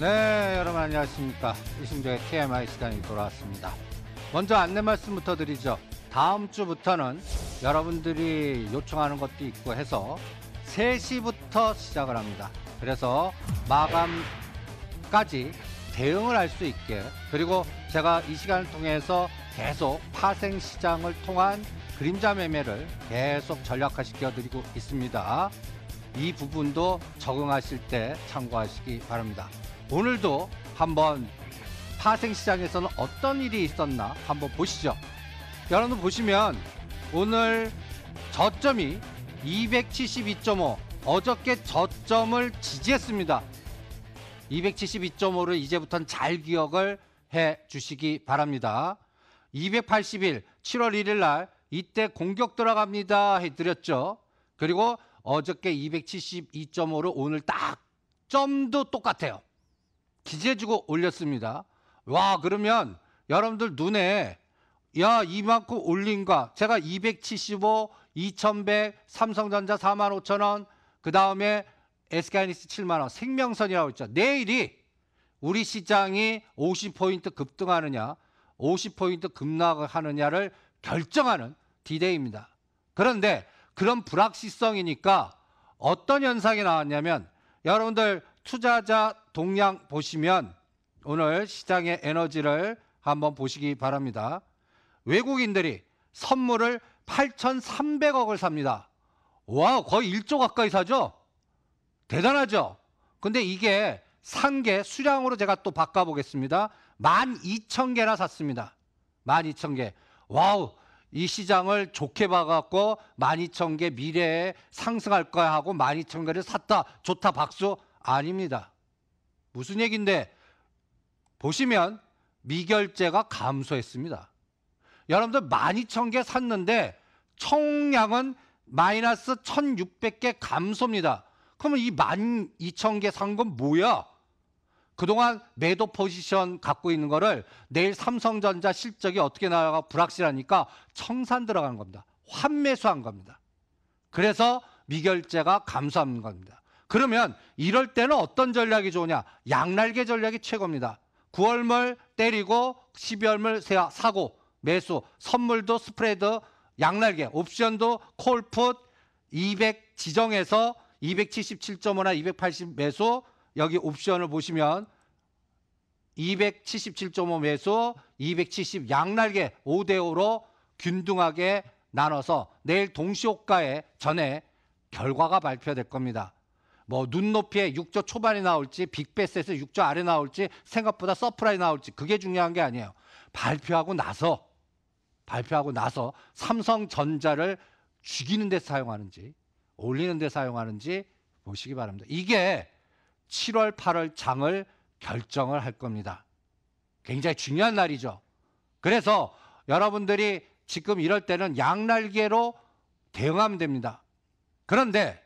네, 여러분 안녕하십니까. 이신조의 TMI 시간이 돌아왔습니다. 먼저 안내 말씀부터 드리죠. 다음 주부터는 여러분들이 요청하는 것도 있고 해서 3시부터 시작을 합니다. 그래서 마감까지 대응을 할 수 있게 그리고 제가 이 시간을 통해서 계속 파생시장을 통한 그림자 매매를 계속 전략화시켜 드리고 있습니다. 이 부분도 적응하실 때 참고하시기 바랍니다. 오늘도 한번 파생시장에서는 어떤 일이 있었나 한번 보시죠. 여러분 보시면 오늘 저점이 272.5 어저께 저점을 지지했습니다. 272.5를 이제부터는 잘 기억을 해 주시기 바랍니다. 2 8 1 7월 1일 날 이때 공격 들어갑니다 해드렸죠. 그리고 어저께 2 7 2 5를 오늘 딱 점도 똑같아요. 기재주고 올렸습니다. 와 그러면 여러분들 눈에 야 이만큼 올린가 제가 275, 2100, 삼성전자 4 5 0 0 0 원, 그 다음에 SK하이닉스 7만 원 생명선이라고 있죠 내일이 우리 시장이 50포인트 급등하느냐, 50포인트 급락하느냐를 결정하는 디데이입니다. 그런데 그런 불확실성이니까 어떤 현상이 나왔냐면 여러분들 투자자 동향 보시면 오늘 시장의 에너지를 한번 보시기 바랍니다. 외국인들이 선물을 8,300억을 삽니다. 와, 거의 1조 가까이 사죠? 대단하죠? 근데 이게 상계 수량으로 제가 또 바꿔보겠습니다. 12,000개나 샀습니다. 12,000개. 와우, 이 시장을 좋게 봐갖고 12,000개 미래에 상승할 거야 하고 12,000개를 샀다. 좋다, 박수. 아닙니다. 무슨 얘기인데 보시면 미결제가 감소했습니다. 여러분들 12,000개 샀는데 총량은 마이너스 1,600개 감소입니다. 그러면 이 12,000개 산 건 뭐야? 그동안 매도 포지션 갖고 있는 거를 내일 삼성전자 실적이 어떻게 나와가 불확실하니까 청산 들어간 겁니다. 환매수한 겁니다. 그래서 미결제가 감소하 겁니다. 그러면 이럴 때는 어떤 전략이 좋으냐? 양날개 전략이 최고입니다. 9월물 때리고 12월물 사고 매수 선물도 스프레드 양날개 옵션도 콜풋 200 지정해서 277.5나 280 매수 여기 옵션을 보시면 277.5 매수 270 양날개 5대5로 균등하게 나눠서 내일 동시호가에 전에 결과가 발표될 겁니다. 뭐 눈높이에 6조 초반이 나올지 빅베스에서 6조 아래 나올지 생각보다 서프라이 나올지 그게 중요한 게 아니에요. 발표하고 나서 발표하고 나서 삼성전자를 죽이는 데 사용하는지 올리는 데 사용하는지 보시기 바랍니다. 이게 7월 8월 장을 결정을 할 겁니다. 굉장히 중요한 날이죠. 그래서 여러분들이 지금 이럴 때는 양날개로 대응하면 됩니다. 그런데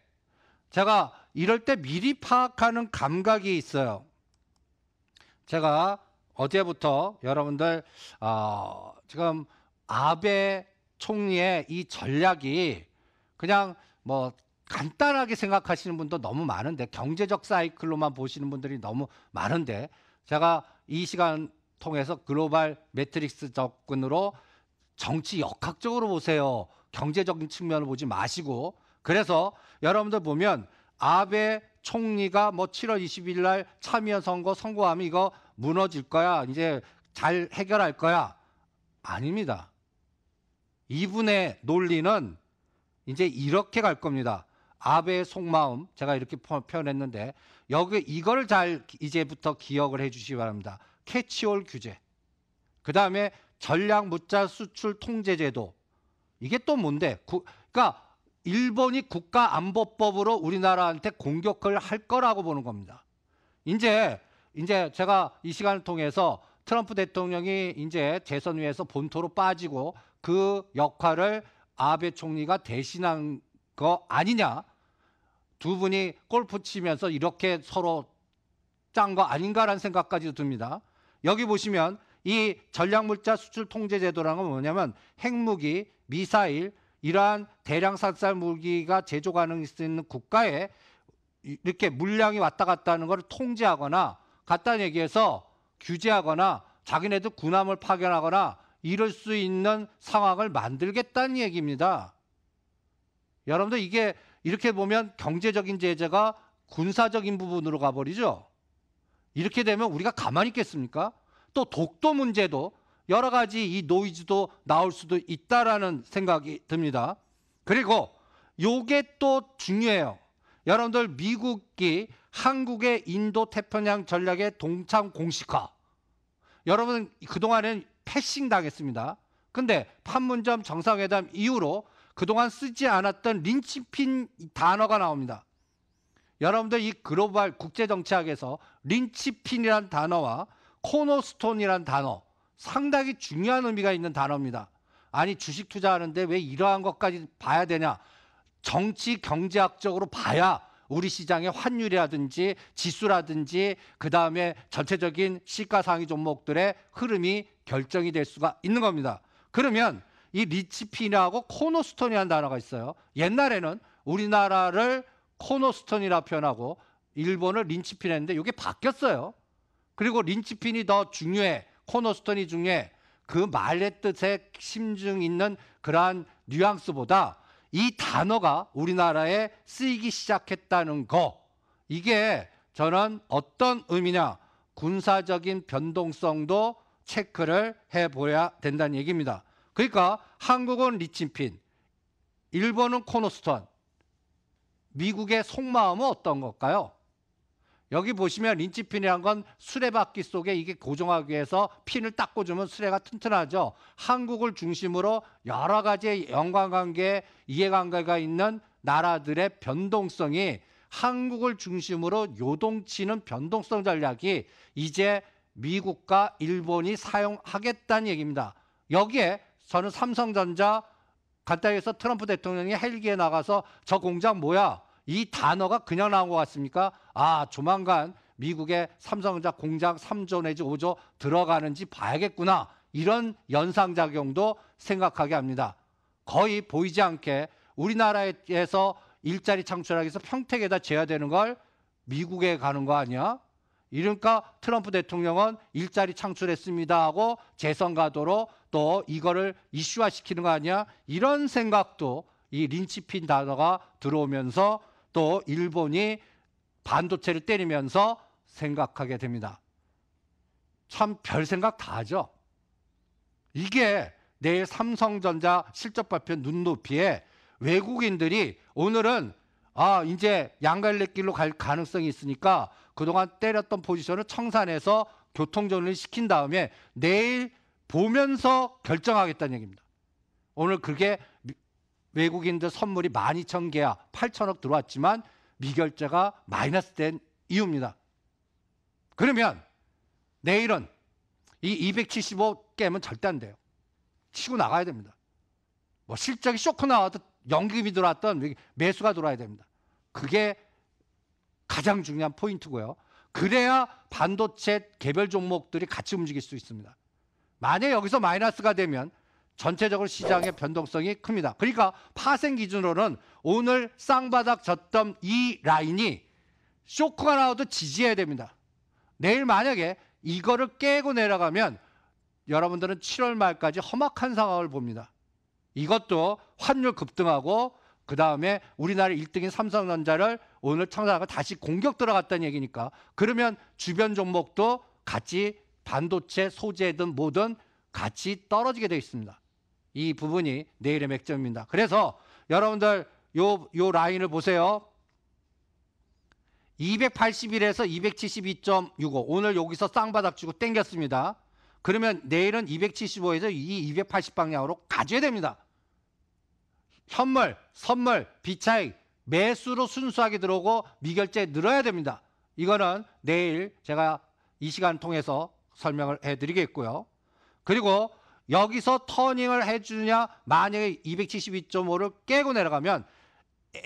제가 이럴 때 미리 파악하는 감각이 있어요. 제가 어제부터 여러분들 어, 지금 아베 총리의 이 전략이 그냥 뭐 간단하게 생각하시는 분도 너무 많은데 경제적 사이클로만 보시는 분들이 너무 많은데 제가 이 시간 통해서 글로벌 매트릭스 접근으로 정치 역학적으로 보세요. 경제적인 측면을 보지 마시고 그래서 여러분들 보면 아베 총리가 뭐 7월 20일 날 참여 선거 선고하면 이거 무너질 거야. 이제 잘 해결할 거야. 아닙니다. 이분의 논리는 이제 이렇게 갈 겁니다. 아베의 속마음 제가 이렇게 표현했는데 여기 이걸잘 이제부터 기억을 해 주시기 바랍니다. 캐치홀 규제. 그다음에 전략 무자 수출 통제 제도. 이게 또 뭔데? 그러니까 일본이 국가안보법으로 우리나라한테 공격을 할 거라고 보는 겁니다. 이제 이제 제가 이 시간을 통해서 트럼프 대통령이 이제 재선 위에서 본토로 빠지고 그 역할을 아베 총리가 대신한 거 아니냐? 두 분이 골프 치면서 이렇게 서로 짠 거 아닌가라는 생각까지도 듭니다. 여기 보시면 이 전략물자 수출 통제 제도라는 건 뭐냐면 핵무기, 미사일, 이러한 대량 살살 물기가 제조 가능할 수 있는 국가에 이렇게 물량이 왔다 갔다 하는 걸 통제하거나 간단히 얘기해서 규제하거나 자기네들 군함을 파견하거나 이럴 수 있는 상황을 만들겠다는 얘기입니다. 여러분들 이게 이렇게 보면 경제적인 제재가 군사적인 부분으로 가버리죠. 이렇게 되면 우리가 가만히 있겠습니까? 또 독도 문제도 여러 가지 이 노이즈도 나올 수도 있다라는 생각이 듭니다. 그리고 요게 또 중요해요. 여러분들 미국이 한국의 인도 태평양 전략의 동참 공식화. 여러분 그동안은 패싱 당했습니다. 근데 판문점 정상회담 이후로 그동안 쓰지 않았던 린치핀 단어가 나옵니다. 여러분들 이 글로벌 국제 정치학에서 린치핀이란 단어와 코너스톤이란 단어 상당히 중요한 의미가 있는 단어입니다. 아니 주식 투자하는데 왜 이러한 것까지 봐야 되냐? 정치 경제학적으로 봐야 우리 시장의 환율이라든지 지수라든지 그다음에 전체적인 시가상위 종목들의 흐름이 결정이 될 수가 있는 겁니다. 그러면 이 리치핀하고 코너스톤이라는 단어가 있어요. 옛날에는 우리나라를 코너스톤이라 표현하고 일본을 린치핀 했는데 이게 바뀌었어요. 그리고 린치핀이 더 중요해. 코너스톤이 중에 그 말의 뜻에 심중 있는 그러한 뉘앙스보다 이 단어가 우리나라에 쓰이기 시작했다는 거 이게 저는 어떤 의미냐 군사적인 변동성도 체크를 해보야 된다는 얘기입니다. 그러니까 한국은 리친핀, 일본은 코너스톤, 미국의 속마음은 어떤 걸까요? 여기 보시면 린치핀이란 건 수레바퀴 속에 이게 고정하기 위해서 핀을 딱 꽂으면 수레가 튼튼하죠. 한국을 중심으로 여러 가지 연관관계, 이해관계가 있는 나라들의 변동성이 한국을 중심으로 요동치는 변동성 전략이 이제 미국과 일본이 사용하겠다는 얘기입니다. 여기에 저는 삼성전자 간단히 해서 트럼프 대통령이 헬기에 나가서 저 공장 뭐야? 이 단어가 그냥 나온 것 같습니까? 아, 조만간 미국의 삼성전자 공장 3조 내지 5조 들어가는지 봐야겠구나. 이런 연상작용도 생각하게 합니다. 거의 보이지 않게 우리나라에서 일자리 창출하기 위해서 평택에다 재야 되는 걸 미국에 가는 거 아니야? 이러니까 트럼프 대통령은 일자리 창출했습니다 하고 재선 가도로 또 이거를 이슈화 시키는 거 아니야? 이런 생각도 이 린치핀 단어가 들어오면서 또 일본이 반도체를 때리면서 생각하게 됩니다. 참 별 생각 다 하죠. 이게 내일 삼성전자 실적 발표 눈높이에 외국인들이 오늘은 아 이제 양갈래길로 갈 가능성이 있으니까 그동안 때렸던 포지션을 청산해서 교통전을 시킨 다음에 내일 보면서 결정하겠다는 얘기입니다. 오늘 그게 외국인들 선물이 12,000개야 8천억 들어왔지만 미결자가 마이너스 된 이유입니다. 그러면 내일은 이 275게임은 절대 안 돼요. 치고 나가야 됩니다. 뭐 실적이 쇼크 나와도 연기금이 들어왔던 매수가 들어와야 됩니다. 그게 가장 중요한 포인트고요. 그래야 반도체 개별 종목들이 같이 움직일 수 있습니다. 만약 여기서 마이너스가 되면 전체적으로 시장의 변동성이 큽니다. 그러니까 파생 기준으로는 오늘 쌍바닥 저던이 라인이 쇼크가 나와도 지지해야 됩니다. 내일 만약에 이거를 깨고 내려가면 여러분들은 7월 말까지 험악한 상황을 봅니다. 이것도 환율 급등하고 그 다음에 우리나라 1등인 삼성전자를 오늘 창사가 다시 공격 들어갔다는 얘기니까 그러면 주변 종목도 같이 반도체 소재든 뭐든 같이 떨어지게 되어 있습니다. 이 부분이 내일의 맥점입니다. 그래서 여러분들 요, 요 라인을 보세요. 281에서 272.65 오늘 여기서 쌍바닥 치고 땡겼습니다. 그러면 내일은 275에서 이280 방향으로 가져야 됩니다. 현물, 선물, 비차익 매수로 순수하게 들어오고 미결제 늘어야 됩니다. 이거는 내일 제가 이 시간 통해서 설명을 해드리겠고요. 그리고 여기서 터닝을 해주냐 만약에 272.5를 깨고 내려가면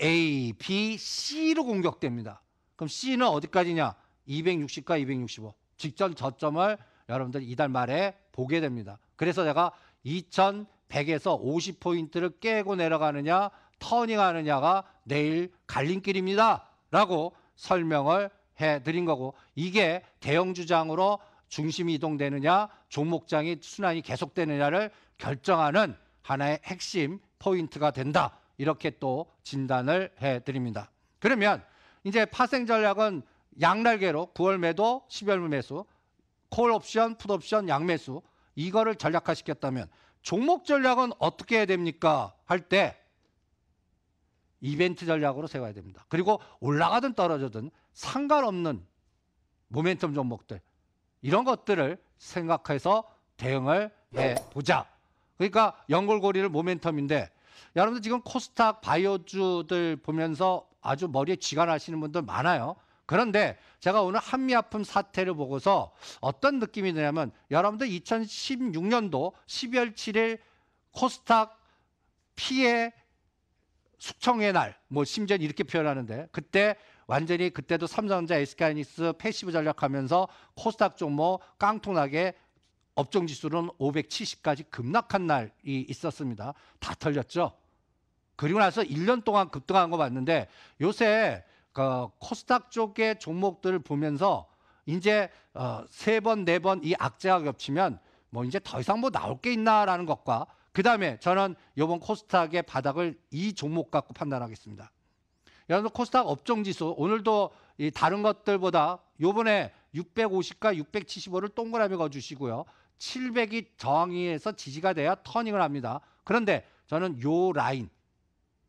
A, B, C로 공격됩니다. 그럼 C는 어디까지냐? 260과 265. 직전 저점을 여러분들 이달 말에 보게 됩니다. 그래서 내가 2100에서 50포인트를 깨고 내려가느냐 터닝하느냐가 내일 갈림길입니다. 라고 설명을 해드린 거고 이게 대형주장으로 중심이 이동되느냐, 종목장이 순환이 계속되느냐를 결정하는 하나의 핵심 포인트가 된다. 이렇게 또 진단을 해 드립니다. 그러면 이제 파생 전략은 양날개로 9월 매도, 10월 매수, 콜 옵션, 풋 옵션, 양매수 이거를 전략화시켰다면 종목 전략은 어떻게 해야 됩니까? 할 때 이벤트 전략으로 세워야 됩니다. 그리고 올라가든 떨어져든 상관없는 모멘텀 종목들 이런 것들을 생각해서 대응을 해 보자. 그러니까 연골고리를 모멘텀인데 여러분들 지금 코스닥 바이오주들 보면서 아주 머리에 쥐가 나시는 분들 많아요. 그런데 제가 오늘 한미아픔 사태를 보고서 어떤 느낌이 드냐면 여러분들 2016년도 12월 7일 코스닥 피해 숙청의 날, 뭐 심지어 이렇게 표현하는데 그때 완전히 그때도 삼성전자, SK하이닉스 패시브 전략하면서 코스닥 종목 뭐 깡통나게 업종 지수는 570까지 급락한 날이 있었습니다. 다 털렸죠. 그리고 나서 1년 동안 급등한 거 봤는데 요새 그 코스닥 쪽의 종목들을 보면서 이제 어, 세 번, 네 번 이 악재가 겹치면 뭐 이제 더 이상 뭐 나올 게 있나라는 것과 그 다음에 저는 이번 코스닥의 바닥을 이 종목 갖고 판단하겠습니다. 여러분 코스닥 업종지수 오늘도 이 다른 것들보다 요번에 650과 675를 동그라미 거주시고요. 700이 저항에서 지지가 돼야 터닝을 합니다. 그런데 저는 요 라인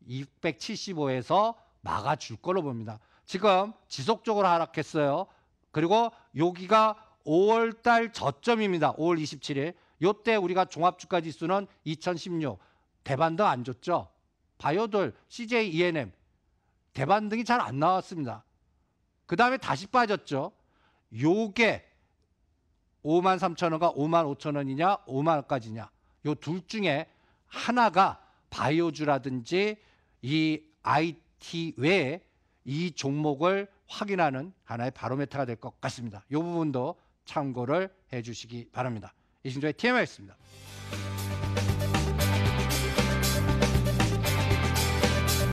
2 7 5에서 막아줄 걸로 봅니다. 지금 지속적으로 하락했어요. 그리고 여기가 5월달 저점입니다. 5월 27일. 요때 우리가 종합주가지수는 2016 대반도 안 줬죠. 바이오돌, CJ, ENM 대반등이 잘 안 나왔습니다. 그 다음에 다시 빠졌죠. 요게 5만 3천 원과 5만 5천 원이냐, 5만 원까지냐. 요 둘 중에 하나가 바이오주라든지 이 IT 외에 이 종목을 확인하는 하나의 바로메타가 될 것 같습니다. 요 부분도 참고를 해주시기 바랍니다. 이신조의 TMI였습니다.